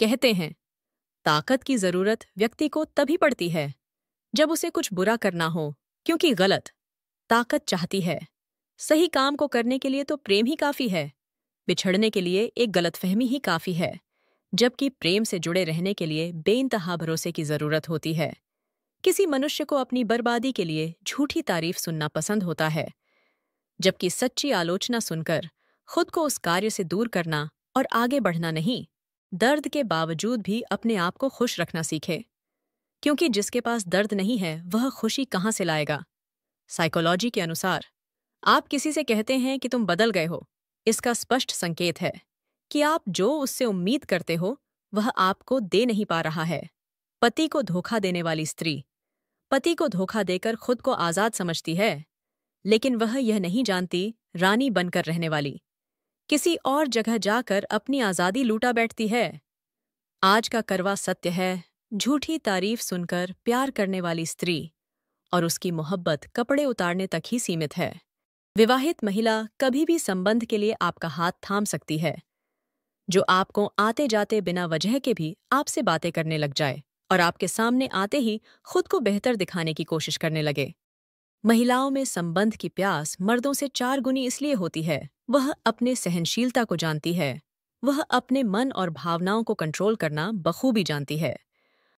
कहते हैं ताकत की जरूरत व्यक्ति को तभी पड़ती है जब उसे कुछ बुरा करना हो क्योंकि गलत ताकत चाहती है सही काम को करने के लिए तो प्रेम ही काफी है बिछड़ने के लिए एक गलतफहमी ही काफी है जबकि प्रेम से जुड़े रहने के लिए बेइंतहा भरोसे की जरूरत होती है किसी मनुष्य को अपनी बर्बादी के लिए झूठी तारीफ सुनना पसंद होता है जबकि सच्ची आलोचना सुनकर खुद को उस कार्य से दूर करना और आगे बढ़ना नहीं दर्द के बावजूद भी अपने आप को खुश रखना सीखे क्योंकि जिसके पास दर्द नहीं है वह खुशी कहाँ से लाएगा साइकोलॉजी के अनुसार आप किसी से कहते हैं कि तुम बदल गए हो इसका स्पष्ट संकेत है कि आप जो उससे उम्मीद करते हो वह आपको दे नहीं पा रहा है पति को धोखा देने वाली स्त्री पति को धोखा देकर खुद को आज़ाद समझती है लेकिन वह यह नहीं जानती रानी बनकर रहने वाली किसी और जगह जाकर अपनी आज़ादी लूटा बैठती है आज का करवा सत्य है झूठी तारीफ सुनकर प्यार करने वाली स्त्री और उसकी मोहब्बत कपड़े उतारने तक ही सीमित है विवाहित महिला कभी भी संबंध के लिए आपका हाथ थाम सकती है जो आपको आते जाते बिना वजह के भी आपसे बातें करने लग जाए और आपके सामने आते ही खुद को बेहतर दिखाने की कोशिश करने लगे महिलाओं में संबंध की प्यास मर्दों से चार गुनी इसलिए होती है वह अपने सहनशीलता को जानती है वह अपने मन और भावनाओं को कंट्रोल करना बखूबी जानती है